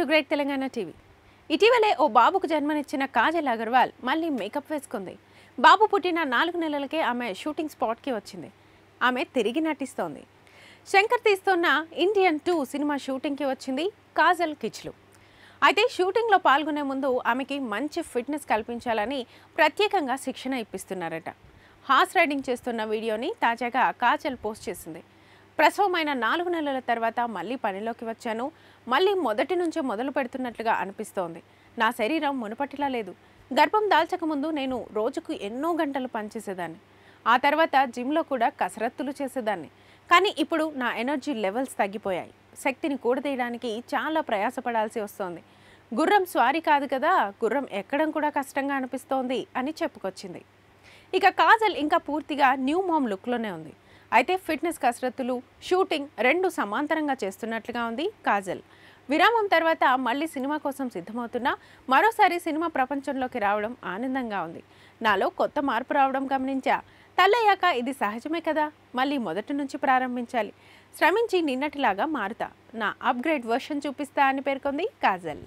to great Telangana TV ఇటీవలే ఓ బాబుకు జన్మనిచ్చిన కాజల్ అగర్వాల్ మళ్ళీ మేకప్ వేసుకుంది బాబు పుట్టిన నాలుగు నెలలకే ఆమె షూటింగ్ స్పాట్కి వచ్చింది ఆమె తిరిగి నటిస్తోంది శంకర్ తీస్తున్న ఇండియన్ టూ సినిమా షూటింగ్కి వచ్చింది కాజల్ కిచ్లు అయితే షూటింగ్లో పాల్గొనే ముందు ఆమెకి మంచి ఫిట్నెస్ కల్పించాలని ప్రత్యేకంగా శిక్షణ ఇప్పిస్తున్నారట హార్స్ రైడింగ్ చేస్తున్న వీడియోని తాజాగా కాజల్ పోస్ట్ చేసింది ప్రసవమైన నాలుగు నెలల తర్వాత మళ్ళీ పనిలోకి వచ్చాను మళ్ళీ మొదటి నుంచే మొదలు పెడుతున్నట్లుగా అనిపిస్తోంది నా శరీరం మునుపటిలా లేదు గర్భం దాల్చకముందు నేను రోజుకు ఎన్నో గంటలు పనిచేసేదాన్ని ఆ తర్వాత జిమ్లో కూడా కసరత్తులు చేసేదాన్ని కానీ ఇప్పుడు నా ఎనర్జీ లెవెల్స్ తగ్గిపోయాయి శక్తిని కూడదీయడానికి చాలా ప్రయాసపడాల్సి వస్తోంది గుర్రం స్వారీ కాదు కదా గుర్రం ఎక్కడం కూడా కష్టంగా అనిపిస్తోంది అని చెప్పుకొచ్చింది ఇక కాజల్ ఇంకా పూర్తిగా న్యూ మామ్ లుక్లోనే ఉంది అయితే ఫిట్నెస్ కసరత్తులు షూటింగ్ రెండు సమాంతరంగా చేస్తున్నట్లుగా ఉంది కాజల్ విరామం తర్వాత మళ్ళీ సినిమా కోసం సిద్ధమవుతున్నా మరోసారి సినిమా ప్రపంచంలోకి రావడం ఆనందంగా ఉంది నాలో కొత్త మార్పు రావడం గమనించా తల్లయ్యాక ఇది సహజమే కదా మళ్ళీ మొదటి నుంచి ప్రారంభించాలి శ్రమించి నిన్నటిలాగా మారుతా నా అప్గ్రేడ్ వర్షన్ చూపిస్తా అని పేర్కొంది కాజల్